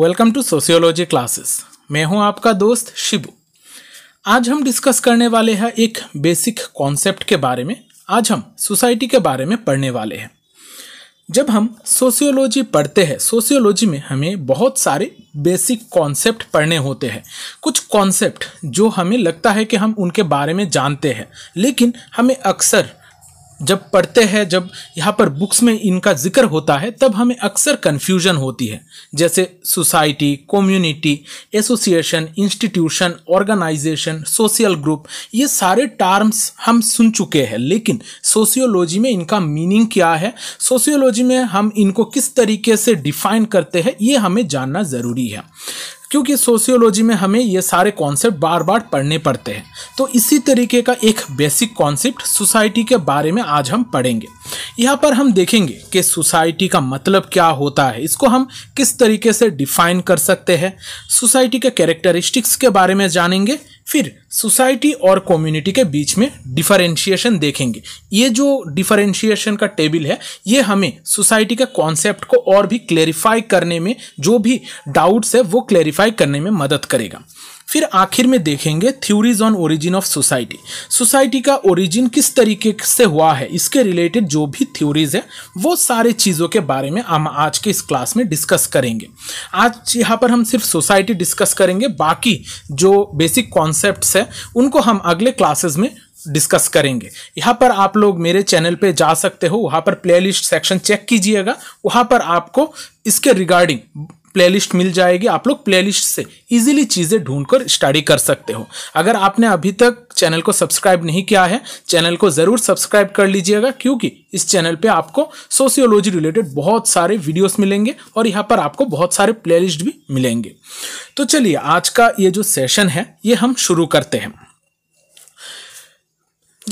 welcome to sociology classes मैं हूं आपका दोस्त शिबू आज हम डिस्कस करने वाले हैं एक बेसिक कॉन्सेप्ट के बारे में आज हम सोसाइटी के बारे में पढ़ने वाले हैं जब हम सोशियोलॉजी पढ़ते हैं सोशियोलॉजी में हमें बहुत सारे बेसिक कॉन्सेप्ट पढ़ने होते हैं कुछ कॉन्सेप्ट जो हमें लगता है कि हम उनके बारे में जानते हैं लेकिन हमें अक्सर जब पढ़ते हैं जब यहाँ पर बुक्स में इनका जिक्र होता है तब हमें अक्सर कन्फ्यूजन होती है जैसे society community association institution organisation social group ये सारे टर्म्स हम सुन चुके हैं लेकिन सोशियोलॉजी में इनका मीनिंग क्या है सोशियोलॉजी में हम इनको किस तरीके से डिफाइन करते हैं ये हमें जानना ज़रूरी है क्योंकि सोशियोलॉजी में हमें ये सारे कॉन्सेप्ट बार बार पढ़ने पड़ते हैं तो इसी तरीके का एक बेसिक कॉन्सेप्ट सोसाइटी के बारे में आज हम पढ़ेंगे यहाँ पर हम देखेंगे कि सोसाइटी का मतलब क्या होता है इसको हम किस तरीके से डिफाइन कर सकते हैं सोसाइटी के कैरेक्टरिस्टिक्स के बारे में जानेंगे फिर सोसाइटी और कम्युनिटी के बीच में डिफरेंशिएशन देखेंगे ये जो डिफरेंशिएशन का टेबल है ये हमें सोसाइटी के कॉन्सेप्ट को और भी क्लेरिफाई करने में जो भी डाउट्स है वो क्लेरिफाई करने में मदद करेगा फिर आखिर में देखेंगे theories on origin of society society का ओरिजिन किस तरीके से हुआ है इसके रिलेटेड जो भी थ्योरीज है वो सारे चीज़ों के बारे में हम आज के इस क्लास में डिस्कस करेंगे आज यहाँ पर हम सिर्फ सोसाइटी डिस्कस करेंगे बाकी जो बेसिक कॉन्सेप्ट है उनको हम अगले क्लासेज में डिस्कस करेंगे यहाँ पर आप लोग मेरे चैनल पे जा सकते हो वहाँ पर प्लेलिस्ट सेक्शन चेक कीजिएगा वहाँ पर आपको इसके रिगार्डिंग प्लेलिस्ट मिल जाएगी आप लोग प्लेलिस्ट से इजीली चीज़ें ढूंढकर स्टडी कर सकते हो अगर आपने अभी तक चैनल को सब्सक्राइब नहीं किया है चैनल को ज़रूर सब्सक्राइब कर लीजिएगा क्योंकि इस चैनल पे आपको सोशियोलॉजी रिलेटेड बहुत सारे वीडियोस मिलेंगे और यहाँ पर आपको बहुत सारे प्लेलिस्ट भी मिलेंगे तो चलिए आज का ये जो सेशन है ये हम शुरू करते हैं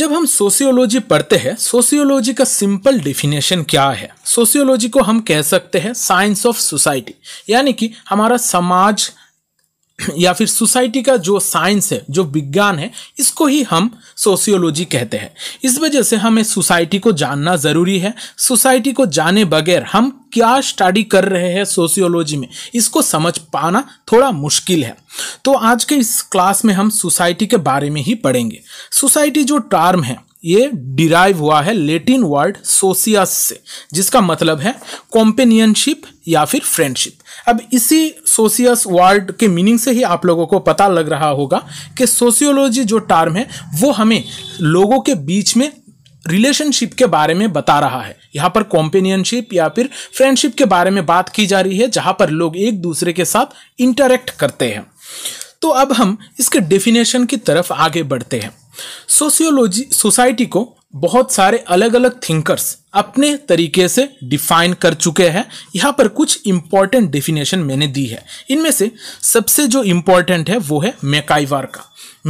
जब हम सोशियोलॉजी पढ़ते हैं सोशियोलॉजी का सिंपल डिफिनेशन क्या है सोशियोलॉजी को हम कह सकते हैं साइंस ऑफ सोसाइटी यानी कि हमारा समाज या फिर सोसाइटी का जो साइंस है जो विज्ञान है इसको ही हम सोशियोलॉजी कहते हैं इस वजह से हमें सोसाइटी को जानना ज़रूरी है सोसाइटी को जाने बगैर हम क्या स्टडी कर रहे हैं सोशियोलॉजी में इसको समझ पाना थोड़ा मुश्किल है तो आज के इस क्लास में हम सोसाइटी के बारे में ही पढ़ेंगे सोसाइटी जो टर्म है ये डिराइव हुआ है लेटिन वर्ड सोसियस से जिसका मतलब है कॉम्पेनियनशिप या फिर फ्रेंडशिप अब इसी सोसियस वर्ड के मीनिंग से ही आप लोगों को पता लग रहा होगा कि सोशियोलॉजी जो टर्म है वो हमें लोगों के बीच में रिलेशनशिप के बारे में बता रहा है यहाँ पर कॉम्पेनियनशिप या फिर फ्रेंडशिप के बारे में बात की जा रही है जहाँ पर लोग एक दूसरे के साथ इंटरेक्ट करते हैं तो अब हम इसके डेफिनेशन की तरफ आगे बढ़ते हैं सोशियोलॉजी सोसाइटी को बहुत सारे अलग अलग थिंकर्स अपने तरीके से डिफाइन कर चुके हैं यहाँ पर कुछ इम्पॉर्टेंट डेफिनेशन मैंने दी है इनमें से सबसे जो इम्पॉर्टेंट है वो है मेकाइवर का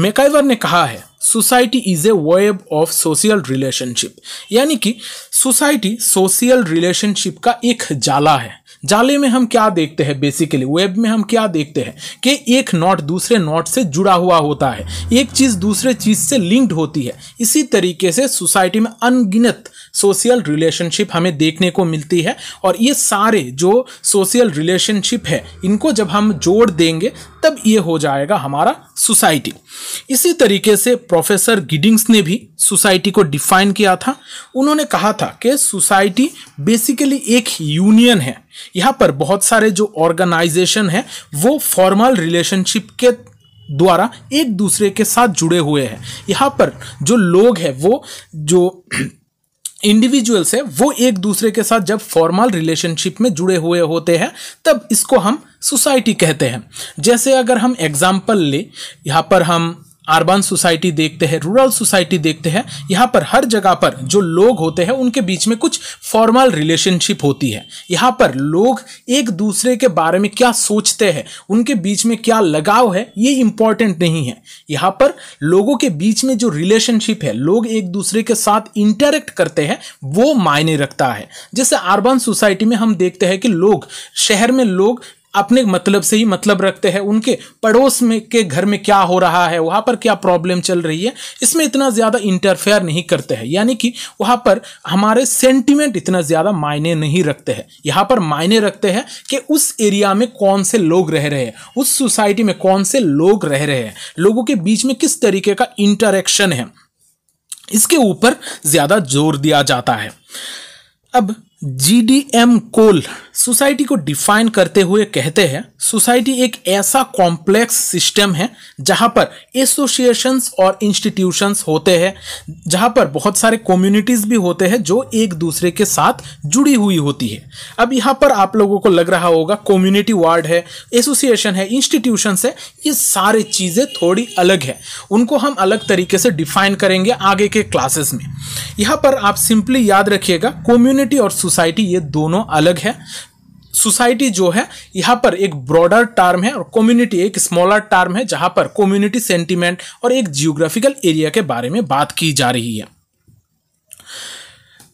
मेकाइवर ने कहा है society is a web of social relationship यानी कि सोसाइटी सोशल रिलेशनशिप का एक जाला है जाले में हम क्या देखते हैं बेसिकली वेब में हम क्या देखते हैं कि एक नॉट दूसरे नॉट से जुड़ा हुआ होता है एक चीज़ दूसरे चीज़ से लिंक्ड होती है इसी तरीके से सोसाइटी में अनगिनत सोशल रिलेशनशिप हमें देखने को मिलती है और ये सारे जो सोशल रिलेशनशिप है इनको जब हम जोड़ देंगे तब ये हो जाएगा हमारा सोसाइटी इसी तरीके से प्रोफेसर गिडिंग्स ने भी सोसाइटी को डिफाइन किया था उन्होंने कहा था कि सोसाइटी बेसिकली एक यूनियन है यहाँ पर बहुत सारे जो ऑर्गेनाइजेशन है वो फॉर्मल रिलेशनशिप के द्वारा एक दूसरे के साथ जुड़े हुए हैं यहाँ पर जो लोग हैं वो जो इंडिविजुअल्स है वो एक दूसरे के साथ जब फॉर्मल रिलेशनशिप में जुड़े हुए होते हैं तब इसको हम सोसाइटी कहते हैं जैसे अगर हम एग्जाम्पल ले यहाँ पर हम अर्बन सोसाइटी देखते हैं रूरल सोसाइटी देखते हैं यहाँ पर हर जगह पर जो लोग होते हैं उनके बीच में कुछ फॉर्मल रिलेशनशिप होती है यहाँ पर लोग एक दूसरे के बारे में क्या सोचते हैं उनके बीच में क्या लगाव है ये इंपॉर्टेंट नहीं है यहाँ पर लोगों के बीच में जो रिलेशनशिप है लोग एक दूसरे के साथ इंटरेक्ट करते हैं वो मायने रखता है जैसे अर्बन सोसाइटी में हम देखते हैं कि लोग शहर में लोग अपने मतलब से ही मतलब रखते हैं उनके पड़ोस में के घर में क्या हो रहा है वहाँ पर क्या प्रॉब्लम चल रही है इसमें इतना ज़्यादा इंटरफेयर नहीं करते हैं यानी कि वहाँ पर हमारे सेंटिमेंट इतना ज़्यादा मायने नहीं रखते हैं यहाँ पर मायने रखते हैं कि उस एरिया में कौन से लोग रह रहे हैं उस सोसाइटी में कौन से लोग रह रहे हैं लोगों के बीच में किस तरीके का इंटरेक्शन है इसके ऊपर ज़्यादा जोर दिया जाता है अब G D M Cole society को डिफाइन करते हुए कहते हैं सोसाइटी एक ऐसा कॉम्प्लेक्स सिस्टम है जहां पर एसोसिएशंस और इंस्टीट्यूशंस होते हैं जहां पर बहुत सारे कम्युनिटीज़ भी होते हैं जो एक दूसरे के साथ जुड़ी हुई होती है अब यहां पर आप लोगों को लग रहा होगा कम्युनिटी वार्ड है एसोसिएशन है इंस्टीट्यूशन है ये सारे चीज़ें थोड़ी अलग है उनको हम अलग तरीके से डिफाइन करेंगे आगे के क्लासेस में यहाँ पर आप सिंपली याद रखिएगा कम्युनिटी और सोसाइटी ये दोनों अलग है सोसाइटी जो है यहाँ पर एक ब्रॉडर टर्म है और कम्युनिटी एक स्मॉलर टर्म है जहाँ पर कम्युनिटी सेंटीमेंट और एक जियोग्राफिकल एरिया के बारे में बात की जा रही है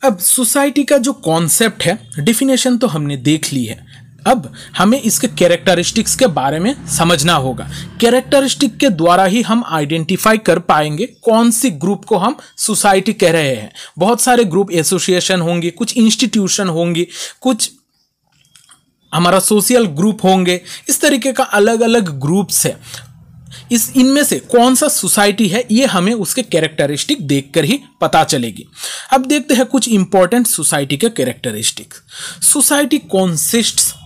अब सोसाइटी का जो कॉन्सेप्ट है डिफिनेशन तो हमने देख ली है अब हमें इसके कैरेक्टरिस्टिक्स के बारे में समझना होगा कैरेक्टरिस्टिक के द्वारा ही हम आइडेंटिफाई कर पाएंगे कौन सी ग्रुप को हम सोसाइटी कह रहे हैं बहुत सारे ग्रुप एसोसिएशन होंगे कुछ इंस्टीट्यूशन होंगी कुछ हमारा सोशल ग्रुप होंगे इस तरीके का अलग अलग ग्रुप्स है इस इनमें से कौन सा सोसाइटी है ये हमें उसके कैरेक्टरिस्टिक देखकर ही पता चलेगी अब देखते हैं कुछ इंपॉर्टेंट सोसाइटी के characteristic society consist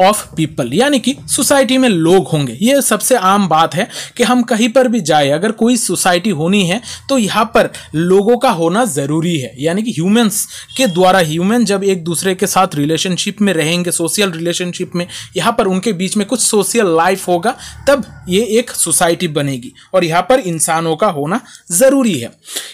of people यानी कि सोसाइटी में लोग होंगे ये सबसे आम बात है कि हम कहीं पर भी जाए अगर कोई सोसाइटी होनी है तो यहाँ पर लोगों का होना ज़रूरी है यानी कि ह्यूमंस के द्वारा ह्यूमन जब एक दूसरे के साथ रिलेशनशिप में रहेंगे सोशल रिलेशनशिप में यहाँ पर उनके बीच में कुछ सोशल लाइफ होगा तब ये एक सोसाइटी बनेगी और यहाँ पर इंसानों का होना ज़रूरी है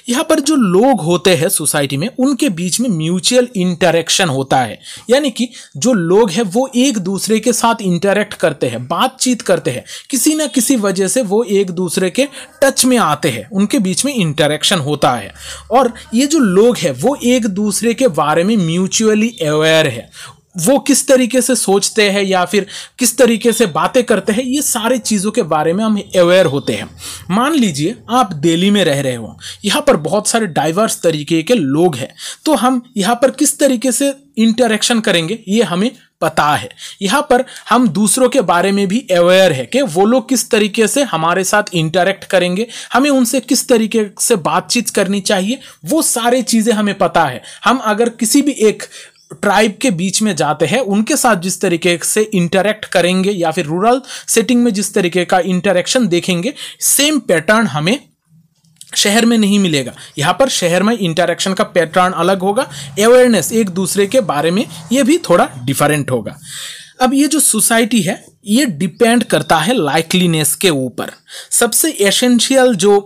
यहाँ पर जो लोग होते हैं सोसाइटी में उनके बीच में म्यूचुअल इंटरेक्शन होता है यानी कि जो लोग हैं वो एक दूसरे के साथ इंटरेक्ट करते हैं बातचीत करते हैं किसी न किसी वजह से वो एक दूसरे के टच में आते हैं उनके बीच में इंटरेक्शन होता है और ये जो लोग हैं वो एक दूसरे के बारे में म्यूचुअली अवेयर है वो किस तरीके से सोचते हैं या फिर किस तरीके से बातें करते हैं ये सारे चीज़ों के बारे में हम अवेयर होते हैं मान लीजिए आप दिल्ली में रह रहे हो यहाँ पर बहुत सारे डाइवर्स तरीके के लोग हैं तो हम यहाँ पर किस तरीके से इंटरेक्शन करेंगे ये हमें पता है यहाँ पर हम दूसरों के बारे में भी अवेयर है कि वो लोग किस तरीके से हमारे साथ इंटरेक्ट करेंगे हमें उनसे किस तरीके से बातचीत करनी चाहिए वो सारे चीज़ें हमें पता है हम अगर किसी भी एक ट्राइब के बीच में जाते हैं उनके साथ जिस तरीके से इंटरेक्ट करेंगे या फिर रूरल सेटिंग में जिस तरीके का इंटरेक्शन देखेंगे सेम पैटर्न हमें शहर में नहीं मिलेगा यहाँ पर शहर में इंटरेक्शन का पैटर्न अलग होगा अवेयरनेस एक दूसरे के बारे में ये भी थोड़ा डिफरेंट होगा अब ये जो सोसाइटी है ये डिपेंड करता है लाइकलीनेस के ऊपर सबसे एसेंशियल जो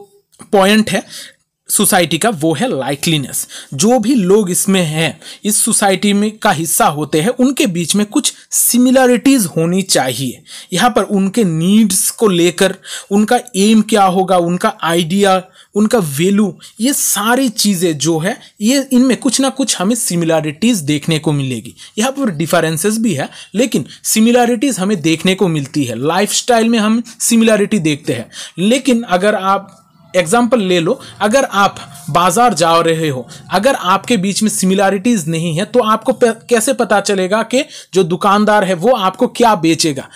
पॉइंट है सोसाइटी का वो है लाइकलीनेस जो भी लोग इसमें हैं इस सोसाइटी में का हिस्सा होते हैं उनके बीच में कुछ सिमिलरिटीज़ होनी चाहिए यहाँ पर उनके नीड्स को लेकर उनका एम क्या होगा उनका आइडिया उनका वेल्यू ये सारी चीज़ें जो है ये इनमें कुछ ना कुछ हमें सिमिलैरिटीज़ देखने को मिलेगी यहाँ पर डिफरेंसेस भी है लेकिन सिमिलैरिटीज़ हमें देखने को मिलती है लाइफ में हम सिमिलैरिटी देखते हैं लेकिन अगर आप एग्जाम्पल ले लो अगर आप बाजार जा रहे हो अगर आपके बीच में सिमिलैरिटीज़ नहीं है तो आपको कैसे पता चलेगा कि जो दुकानदार है वो आपको क्या बेचेगा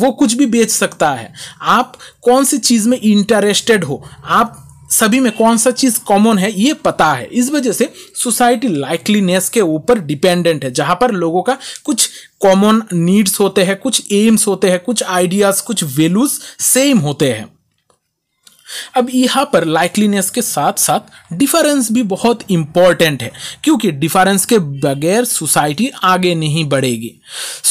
वो कुछ भी बेच सकता है आप कौन सी चीज़ में इंटरेस्टेड हो आप सभी में कौन सा चीज़ कॉमन है ये पता है इस वजह से सोसाइटी लाइकलीनेस के ऊपर डिपेंडेंट है जहाँ पर लोगों का कुछ कॉमन नीड्स होते हैं कुछ एम्स होते हैं कुछ आइडियाज़ कुछ वैल्यूज़ सेम होते हैं अब यहाँ पर लाइकलीनेस के साथ साथ डिफरेंस भी बहुत इम्पॉर्टेंट है क्योंकि डिफरेंस के बगैर सोसाइटी आगे नहीं बढ़ेगी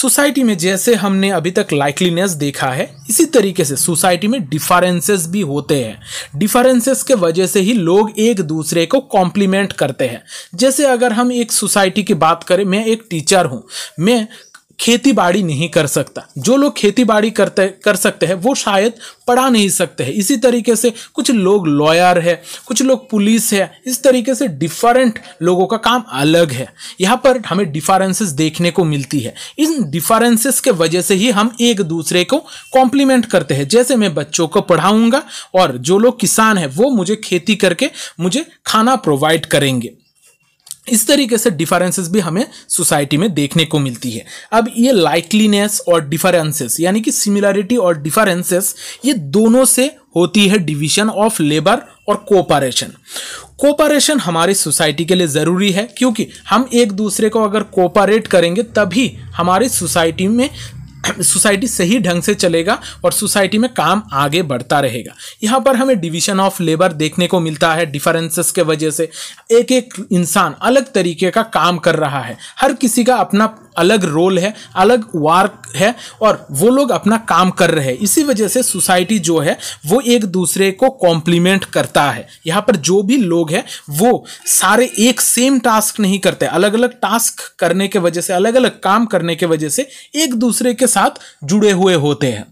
सोसाइटी में जैसे हमने अभी तक लाइकलीनेस देखा है इसी तरीके से सोसाइटी में डिफरेंसेस भी होते हैं डिफरेंसेस के वजह से ही लोग एक दूसरे को कॉम्प्लीमेंट करते हैं जैसे अगर हम एक सोसाइटी की बात करें मैं एक टीचर हूँ मैं खेती बाड़ी नहीं कर सकता जो लोग खेती बाड़ी करते कर सकते हैं वो शायद पढ़ा नहीं सकते हैं इसी तरीके से कुछ लोग लॉयर है कुछ लोग पुलिस है इस तरीके से डिफरेंट लोगों का काम अलग है यहाँ पर हमें डिफरेंसेस देखने को मिलती है इन डिफरेंसेस के वजह से ही हम एक दूसरे को कॉम्प्लीमेंट करते हैं जैसे मैं बच्चों को पढ़ाऊँगा और जो लोग किसान है वो मुझे खेती करके मुझे खाना प्रोवाइड करेंगे इस तरीके से डिफरेंसेस भी हमें सोसाइटी में देखने को मिलती है अब ये लाइकलीनेस और डिफरेंसेस यानी कि सिमिलरिटी और डिफरेंसेस ये दोनों से होती है डिवीजन ऑफ लेबर और कोऑपरेशन कोऑपरेशन हमारी सोसाइटी के लिए ज़रूरी है क्योंकि हम एक दूसरे को अगर कोऑपरेट करेंगे तभी हमारी सोसाइटी में सोसाइटी सही ढंग से चलेगा और सोसाइटी में काम आगे बढ़ता रहेगा यहाँ पर हमें डिवीजन ऑफ लेबर देखने को मिलता है डिफरेंसेस के वजह से एक एक इंसान अलग तरीके का काम कर रहा है हर किसी का अपना अलग रोल है अलग वार्क है और वो लोग अपना काम कर रहे हैं इसी वजह से सोसाइटी जो है वो एक दूसरे को कॉम्प्लीमेंट करता है यहाँ पर जो भी लोग हैं वो सारे एक सेम टास्क नहीं करते अलग अलग टास्क करने के वजह से अलग अलग काम करने के वजह से एक दूसरे के साथ जुड़े हुए होते हैं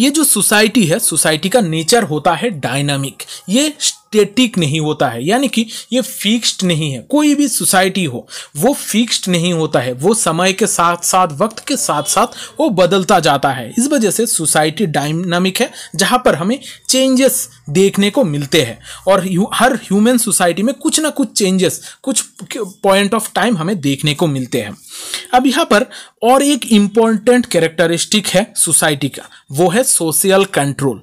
ये जो सोसाइटी है सोसाइटी का नेचर होता है डायनामिक ये स्टेटिक नहीं होता है यानी कि ये फिक्स्ड नहीं है कोई भी सोसाइटी हो वो फिक्स्ड नहीं होता है वो समय के साथ साथ वक्त के साथ साथ वो बदलता जाता है इस वजह से सोसाइटी डायनामिक है जहाँ पर हमें चेंजेस देखने को मिलते हैं और हर ह्यूमन सोसाइटी में कुछ ना कुछ चेंजेस कुछ पॉइंट ऑफ टाइम हमें देखने को मिलते हैं अब यहाँ पर और एक इम्पॉर्टेंट कैरेक्टरिस्टिक है सोसाइटी का वो है सोशल कंट्रोल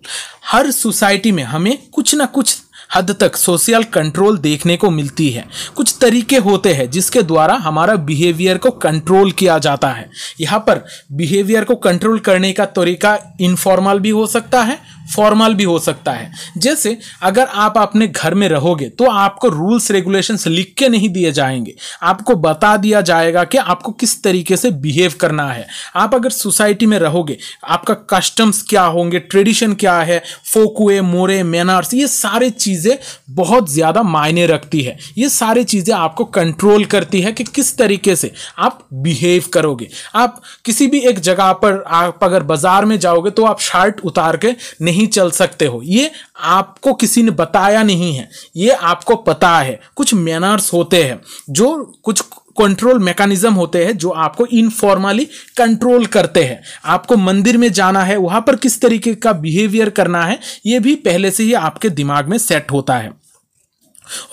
हर सोसाइटी में हमें कुछ ना कुछ हद तक सोशल कंट्रोल देखने को मिलती है कुछ तरीके होते हैं जिसके द्वारा हमारा बिहेवियर को कंट्रोल किया जाता है यहाँ पर बिहेवियर को कंट्रोल करने का तरीका इनफॉर्मल भी हो सकता है फॉर्मल भी हो सकता है जैसे अगर आप अपने घर में रहोगे तो आपको रूल्स रेगुलेशंस लिख के नहीं दिए जाएंगे आपको बता दिया जाएगा कि आपको किस तरीके से बिहेव करना है आप अगर सोसाइटी में रहोगे आपका कस्टम्स क्या होंगे ट्रेडिशन क्या है फोकुए मोरे मैनर्स ये सारे चीज़ें बहुत ज़्यादा मायने रखती है ये सारी चीज़ें आपको कंट्रोल करती है कि किस तरीके से आप बिहेव करोगे आप किसी भी एक जगह पर आप अगर बाज़ार में जाओगे तो आप शर्ट उतार के नहीं नहीं चल सकते हो ये आपको किसी ने बताया नहीं है ये आपको पता है कुछ मैनर्स होते हैं जो कुछ कंट्रोल मैकेनिज्म होते हैं जो आपको इनफॉर्मली कंट्रोल करते हैं आपको मंदिर में जाना है वहां पर किस तरीके का बिहेवियर करना है ये भी पहले से ही आपके दिमाग में सेट होता है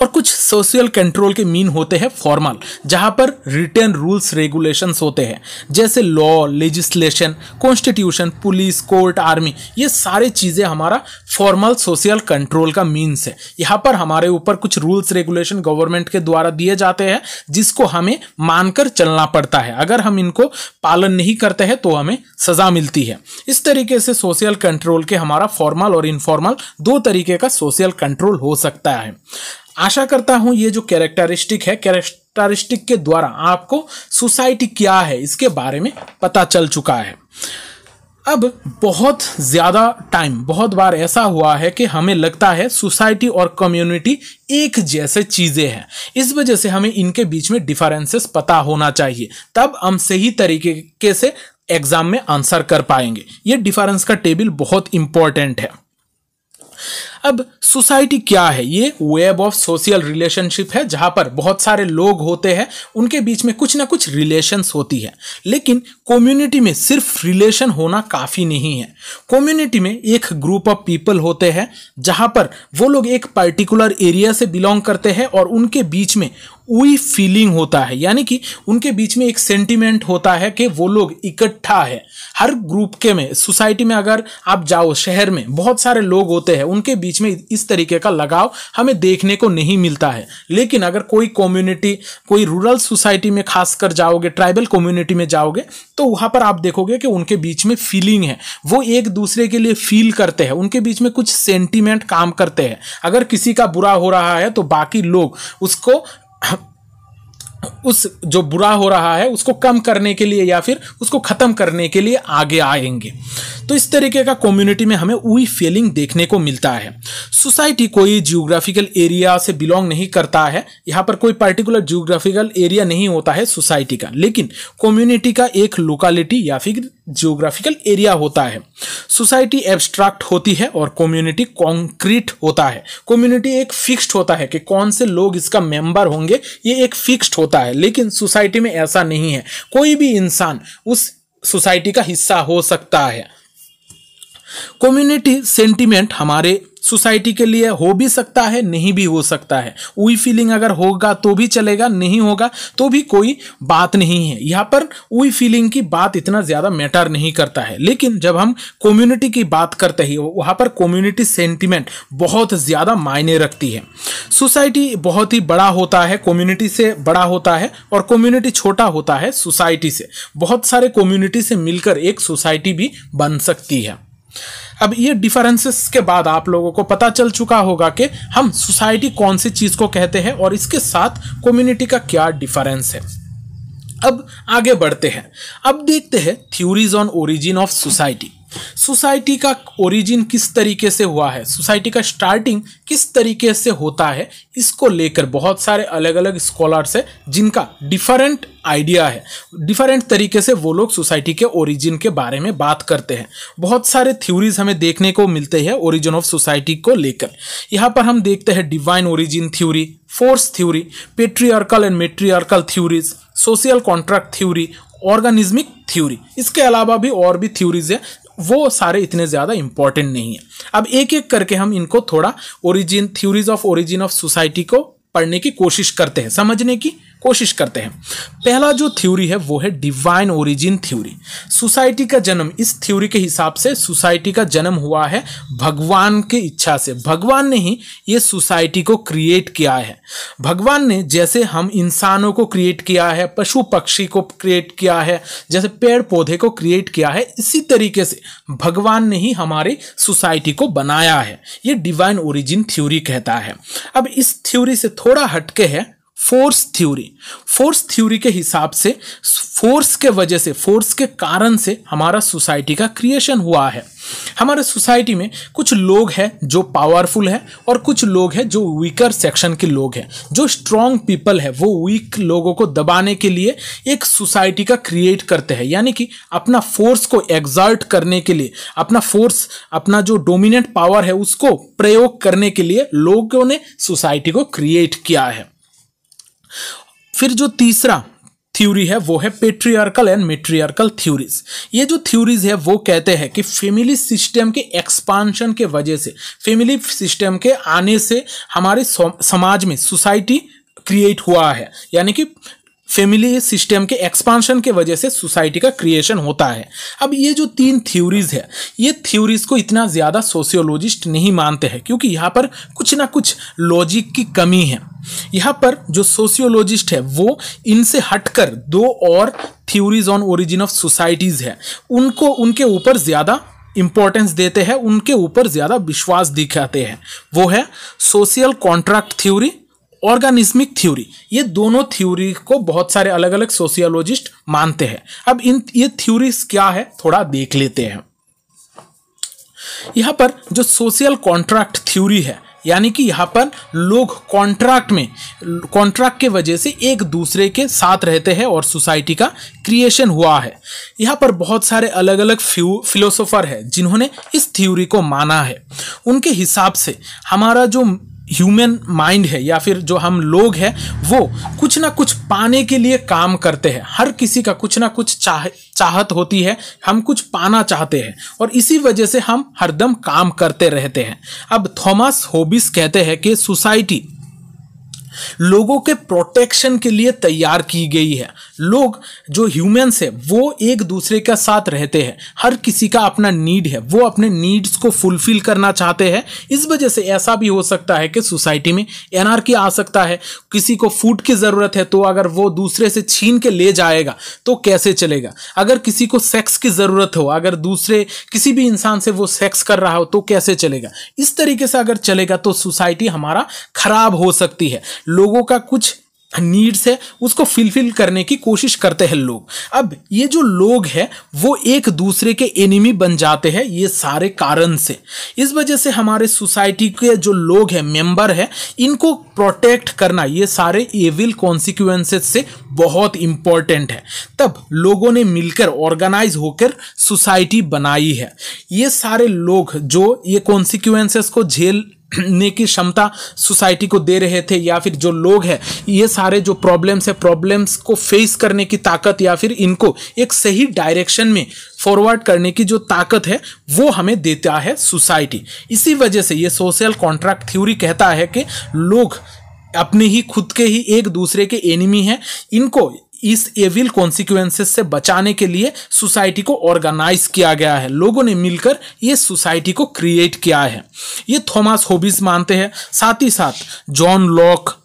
और कुछ सोशल कंट्रोल के मीन होते हैं फॉर्मल जहां पर रिटर्न रूल्स रेगुलेशंस होते हैं जैसे law legislation constitution police court army ये सारे चीज़ें हमारा फॉर्मल सोशल कंट्रोल का मीन्स है यहाँ पर हमारे ऊपर कुछ रूल्स रेगुलेशन गवर्नमेंट के द्वारा दिए जाते हैं जिसको हमें मानकर चलना पड़ता है अगर हम इनको पालन नहीं करते हैं तो हमें सज़ा मिलती है इस तरीके से सोशल कंट्रोल के हमारा फॉर्मल और इनफॉर्मल दो तरीके का सोशल कंट्रोल हो सकता है आशा करता हूं ये जो कैरेक्टरिस्टिक है कैरेक्टरिस्टिक के द्वारा आपको सोसाइटी क्या है इसके बारे में पता चल चुका है अब बहुत ज़्यादा टाइम बहुत बार ऐसा हुआ है कि हमें लगता है सोसाइटी और कम्युनिटी एक जैसे चीज़ें हैं इस वजह से हमें इनके बीच में डिफरेंसेस पता होना चाहिए तब हम सही तरीके से एग्ज़ाम में आंसर कर पाएंगे ये डिफरेंस का टेबल बहुत इंपॉर्टेंट है अब सोसाइटी क्या है ये वेब ऑफ सोशल रिलेशनशिप है जहाँ पर बहुत सारे लोग होते हैं उनके बीच में कुछ ना कुछ रिलेशंस होती है लेकिन कम्युनिटी में सिर्फ रिलेशन होना काफ़ी नहीं है कम्युनिटी में एक ग्रुप ऑफ पीपल होते हैं जहाँ पर वो लोग एक पर्टिकुलर एरिया से बिलोंग करते हैं और उनके बीच में वही फीलिंग होता है यानी कि उनके बीच में एक सेंटिमेंट होता है कि वो लोग इकट्ठा है हर ग्रुप के में सोसाइटी में अगर आप जाओ शहर में बहुत सारे लोग होते हैं उनके बीच बीच में इस तरीके का लगाव हमें देखने को नहीं मिलता है लेकिन अगर कोई कम्युनिटी कोई रूरल सोसाइटी में खासकर जाओगे ट्राइबल कम्युनिटी में जाओगे तो वहाँ पर आप देखोगे कि उनके बीच में फीलिंग है वो एक दूसरे के लिए फील करते हैं उनके बीच में कुछ सेंटिमेंट काम करते हैं अगर किसी का बुरा हो रहा है तो बाकी लोग उसको उस जो बुरा हो रहा है उसको कम करने के लिए या फिर उसको ख़त्म करने के लिए आगे आएंगे तो इस तरीके का कम्युनिटी में हमें वही फीलिंग देखने को मिलता है सोसाइटी कोई जियोग्राफिकल एरिया से बिलोंग नहीं करता है यहाँ पर कोई पर्टिकुलर जियोग्राफिकल एरिया नहीं होता है सोसाइटी का लेकिन कम्युनिटी का एक लोकालिटी या फिर जियोग्राफिकल एरिया होता है सोसाइटी एब्स्ट्रैक्ट होती है और कम्युनिटी कॉन्क्रीट होता है कम्युनिटी एक फिक्स्ड होता है कि कौन से लोग इसका मेंबर होंगे ये एक फिक्स्ड होता है लेकिन सोसाइटी में ऐसा नहीं है कोई भी इंसान उस सोसाइटी का हिस्सा हो सकता है कम्युनिटी सेंटीमेंट हमारे सोसाइटी के लिए हो भी सकता है नहीं भी हो सकता है वही फीलिंग अगर होगा तो भी चलेगा नहीं होगा तो भी कोई बात नहीं है यहाँ पर वही फीलिंग की बात इतना ज़्यादा मैटर नहीं करता है लेकिन जब हम कम्युनिटी की बात करते हैं वहाँ पर कम्युनिटी सेंटिमेंट बहुत ज़्यादा मायने रखती है सोसाइटी बहुत ही बड़ा होता है कम्युनिटी से बड़ा होता है और कम्युनिटी छोटा होता है सोसाइटी से बहुत सारे कम्युनिटी से मिलकर एक सोसाइटी भी बन सकती है अब ये डिफरेंसेस के बाद आप लोगों को पता चल चुका होगा कि हम सोसाइटी कौन सी चीज़ को कहते हैं और इसके साथ कम्युनिटी का क्या डिफरेंस है अब आगे बढ़ते हैं अब देखते हैं theories on origin of society society का ओरिजिन किस तरीके से हुआ है सोसाइटी का स्टार्टिंग किस तरीके से होता है इसको लेकर बहुत सारे अलग अलग स्कॉलर्स हैं जिनका डिफरेंट आइडिया है डिफरेंट तरीके से वो लोग सोसाइटी के ओरिजिन के बारे में बात करते हैं बहुत सारे थ्योरीज हमें देखने को मिलते हैं ओरिजिन ऑफ सोसाइटी को लेकर यहाँ पर हम देखते हैं divine origin theory force theory patriarchal and matriarchal theories social contract theory organismic theory इसके अलावा भी और भी थ्योरीज है वो सारे इतने ज़्यादा इंपॉर्टेंट नहीं है अब एक एक करके हम इनको थोड़ा origin theories of origin of society को पढ़ने की कोशिश करते हैं समझने की कोशिश करते हैं पहला जो थ्योरी है वो है डिवाइन ओरिजिन थ्योरी सोसाइटी का जन्म इस थ्योरी के हिसाब से सोसाइटी का जन्म हुआ है भगवान की इच्छा से भगवान ने ही ये सोसाइटी को क्रिएट किया है भगवान ने जैसे हम इंसानों को क्रिएट किया है पशु पक्षी को क्रिएट किया है जैसे पेड़ पौधे को क्रिएट किया है इसी तरीके से भगवान ने ही हमारी सोसाइटी को बनाया है ये डिवाइन ओरिजिन थ्योरी कहता है अब इस थ्योरी से थोड़ा हटके है फोर्स थ्योरी फोर्स थ्योरी के हिसाब से फोर्स के वजह से फोर्स के कारण से हमारा सोसाइटी का क्रिएशन हुआ है हमारे सोसाइटी में कुछ लोग हैं जो पावरफुल है और कुछ लोग हैं जो वीकर सेक्शन के लोग हैं जो स्ट्रॉन्ग पीपल है वो वीक लोगों को दबाने के लिए एक सोसाइटी का क्रिएट करते हैं यानी कि अपना फोर्स को एग्जॉल्ट करने के लिए अपना फोर्स अपना जो डोमिनेंट पावर है उसको प्रयोग करने के लिए लोगों ने सोसाइटी को क्रिएट किया है फिर जो तीसरा थ्योरी है वो है पेट्रियार्कल एंड मेट्रियार्कल थ्योरीज ये जो थ्योरीज है वो कहते हैं कि फैमिली सिस्टम के एक्सपांशन के वजह से फैमिली सिस्टम के आने से हमारे समाज में सोसाइटी क्रिएट हुआ है यानी कि फैमिली सिस्टम के एक्सपांशन के वजह से सोसाइटी का क्रिएशन होता है अब ये जो तीन थ्योरीज है ये थ्योरीज को इतना ज़्यादा सोशियोलॉजिस्ट नहीं मानते हैं क्योंकि यहाँ पर कुछ ना कुछ लॉजिक की कमी है यहाँ पर जो सोशियोलॉजिस्ट है वो इनसे हटकर दो और theories on origin of societies है उनको उनके ऊपर ज़्यादा इम्पोर्टेंस देते हैं उनके ऊपर ज़्यादा विश्वास दिखाते हैं वो है social contract theory organismic theory ये दोनों थ्योरी को बहुत सारे अलग अलग सोशियोलॉजिस्ट मानते हैं अब इन ये थ्योरीज क्या है थोड़ा देख लेते हैं यहाँ पर जो सोशल कॉन्ट्रैक्ट थ्योरी है यानी कि यहाँ पर लोग कॉन्ट्रैक्ट में कॉन्ट्रैक्ट के वजह से एक दूसरे के साथ रहते हैं और सोसाइटी का क्रिएशन हुआ है यहाँ पर बहुत सारे अलग अलग फिलोसोफर है जिन्होंने इस थ्योरी को माना है उनके हिसाब से हमारा जो ह्यूमन माइंड है या फिर जो हम लोग हैं वो कुछ ना कुछ पाने के लिए काम करते हैं हर किसी का कुछ ना कुछ चाह चाहत होती है हम कुछ पाना चाहते हैं और इसी वजह से हम हरदम काम करते रहते हैं अब थॉमस होबिस कहते हैं कि सोसाइटी लोगों के प्रोटेक्शन के लिए तैयार की गई है लोग जो ह्यूमन्स है वो एक दूसरे के साथ रहते हैं हर किसी का अपना नीड है वो अपने नीड्स को फुलफिल करना चाहते हैं इस वजह से ऐसा भी हो सकता है कि सोसाइटी में एनआरकी आ सकता है किसी को फूड की ज़रूरत है तो अगर वो दूसरे से छीन के ले जाएगा तो कैसे चलेगा अगर किसी को सेक्स की ज़रूरत हो अगर दूसरे किसी भी इंसान से वो सेक्स कर रहा हो तो कैसे चलेगा इस तरीके से अगर चलेगा तो सोसाइटी हमारा खराब हो सकती है लोगों का कुछ नीड्स है उसको फिलफिल करने की कोशिश करते हैं लोग अब ये जो लोग हैं वो एक दूसरे के एनिमी बन जाते हैं ये सारे कारण से इस वजह से हमारे सोसाइटी के जो लोग हैं मेंबर हैं इनको प्रोटेक्ट करना ये सारे एविल कॉन्सिक्वेंसेस से बहुत इम्पॉर्टेंट है तब लोगों ने मिलकर ऑर्गेनाइज होकर सोसाइटी बनाई है ये सारे लोग जो ये कॉन्सिक्वेंसेस को झेल ने की क्षमता सोसाइटी को दे रहे थे या फिर जो लोग हैं ये सारे जो प्रॉब्लम्स है प्रॉब्लम्स को फेस करने की ताकत या फिर इनको एक सही डायरेक्शन में फॉरवर्ड करने की जो ताकत है वो हमें देता है सोसाइटी इसी वजह से ये सोशल कॉन्ट्रैक्ट थ्योरी कहता है कि लोग अपने ही खुद के ही एक दूसरे के एनिमी हैं इनको इस एविल कॉन्सिक्वेंसेस से बचाने के लिए सोसाइटी को ऑर्गेनाइज किया गया है लोगों ने मिलकर ये सोसाइटी को क्रिएट किया है ये थॉमस होबिस मानते हैं साथ ही साथ John Locke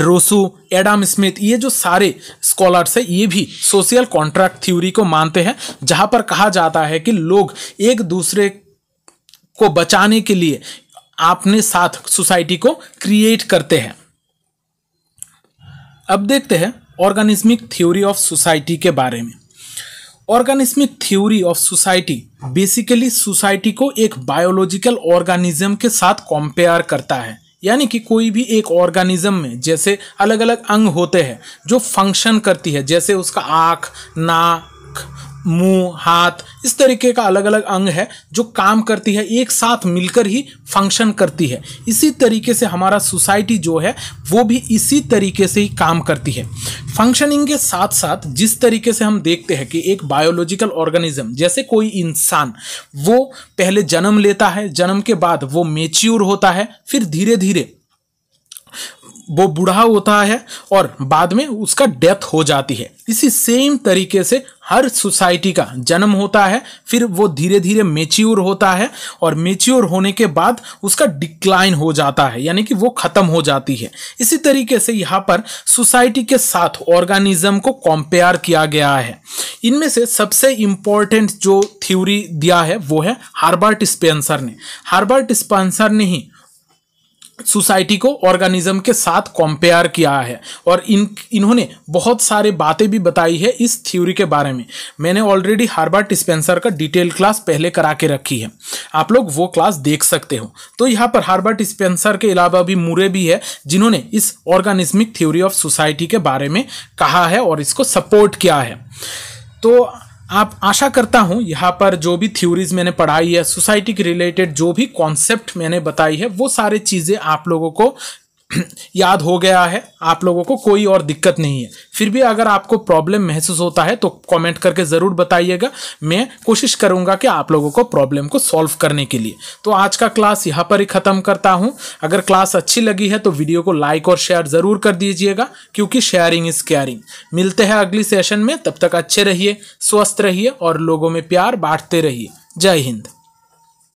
Rousseau Adam Smith ये जो सारे स्कॉलर्स हैं ये भी सोशल कॉन्ट्रैक्ट थ्योरी को मानते हैं जहाँ पर कहा जाता है कि लोग एक दूसरे को बचाने के लिए अपने साथ सोसाइटी को क्रिएट करते हैं अब देखते हैं ऑर्गेनिज्मिक थ्योरी ऑफ सोसाइटी के बारे में organismic theory of society basically society को एक बायोलॉजिकल ऑर्गेनिज्म के साथ कंपेयर करता है यानी कि कोई भी एक ऑर्गेनिज्म में जैसे अलग अलग अंग होते हैं जो फंक्शन करती है जैसे उसका आँख नाक मुंह हाथ इस तरीके का अलग अलग अंग है जो काम करती है एक साथ मिलकर ही फंक्शन करती है इसी तरीके से हमारा सोसाइटी जो है वो भी इसी तरीके से ही काम करती है फंक्शनिंग के साथ साथ जिस तरीके से हम देखते हैं कि एक बायोलॉजिकल ऑर्गेनिज्म जैसे कोई इंसान वो पहले जन्म लेता है जन्म के बाद वो मेच्योर होता है फिर धीरे धीरे वो बूढ़ा होता है और बाद में उसका डेथ हो जाती है इसी सेम तरीके से हर सोसाइटी का जन्म होता है फिर वो धीरे धीरे मेच्योर होता है और मेच्योर होने के बाद उसका डिक्लाइन हो जाता है यानी कि वो ख़त्म हो जाती है इसी तरीके से यहाँ पर सोसाइटी के साथ ऑर्गेनिज्म को कंपेयर किया गया है इनमें से सबसे इम्पॉर्टेंट जो थ्योरी दिया है वो है हार्बर्ट स्पेंसर ने हार्बर्ट स्पेंसर ने ही सोसाइटी को ऑर्गेनिज्म के साथ कंपेयर किया है और इन इन्होंने बहुत सारे बातें भी बताई है इस थ्योरी के बारे में मैंने ऑलरेडी हार्बर्ट स्पेंसर का डिटेल क्लास पहले करा के रखी है आप लोग वो क्लास देख सकते हो तो यहाँ पर हार्बर्ट स्पेंसर के अलावा भी मुरे भी है जिन्होंने इस ऑर्गेनिज्मिक थ्योरी ऑफ सोसाइटी के बारे में कहा है और इसको सपोर्ट किया है तो आप आशा करता हूं यहाँ पर जो भी थ्योरीज मैंने पढ़ाई है सोसाइटी के रिलेटेड जो भी कॉन्सेप्ट मैंने बताई है वो सारे चीज़ें आप लोगों को याद हो गया है आप लोगों को कोई और दिक्कत नहीं है फिर भी अगर आपको प्रॉब्लम महसूस होता है तो कमेंट करके ज़रूर बताइएगा मैं कोशिश करूँगा कि आप लोगों को प्रॉब्लम को सॉल्व करने के लिए तो आज का क्लास यहाँ पर ही ख़त्म करता हूँ अगर क्लास अच्छी लगी है तो वीडियो को लाइक और शेयर ज़रूर कर दीजिएगा क्योंकि शेयरिंग इज़ केयरिंग मिलते हैं अगली सेशन में तब तक अच्छे रहिए स्वस्थ रहिए और लोगों में प्यार बांटते रहिए जय हिंद